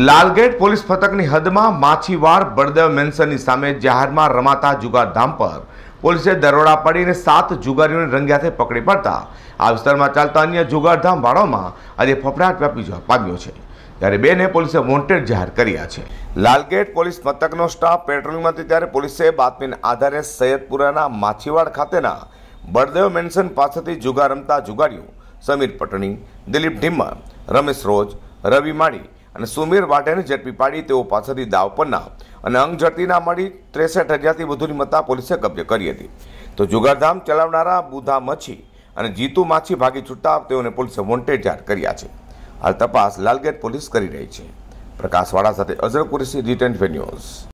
Lalgate police ફતકની હદમાં માછીવાડ બળદેવ મેન્શનની સામે જાહેરમાં રમાતા જુગારધામ પર પોલીસે દરોડા પડીને સાત જુગારીઓને રંગ્યાથે પકડી પડતા આ વિસ્તારમાં ચાલતા અન્ય જુગારધામ વાળોમાં આજે ફફડાટ વ્યાપી પામ્યો છે ત્યારે બેને પોલીસે વોન્ટેડ જાહેર કર્યા છે લાલગેટ પોલીસ મથકનો સ્ટાફ પેટ્રોલિંગમાં હતી ત્યારે પોલીસે બાતમીના આધારે સૈયદપુરાના માછીવાડ ખાતેના બળદેવ મેન્શન પાસેથી જુગાર રમતા જુગારીઓ સમીર પટણી દિલીપ ઢીમર રમેશ રોજ રવિ માળી અને સુમીર વાટેને ઝડપી પાડી તેઓ પાસેથી દાવ પરના અને અંગ ના મળી ત્રેસઠ હજારથી વધુની મત્તા પોલીસે કબજે કરી હતી તો જુગારધામ ચલાવનારા બુધા મચ્છી અને જીતુ માછી ભાગી છૂટતા તેઓને પોલીસે વોન્ટેડ જાહેર કર્યા છે હાલ તપાસ લાલગેટ પોલીસ કરી રહી છે પ્રકાશવાળા સાથે અઝર કુરેશી રિટર્ન ન્યૂઝ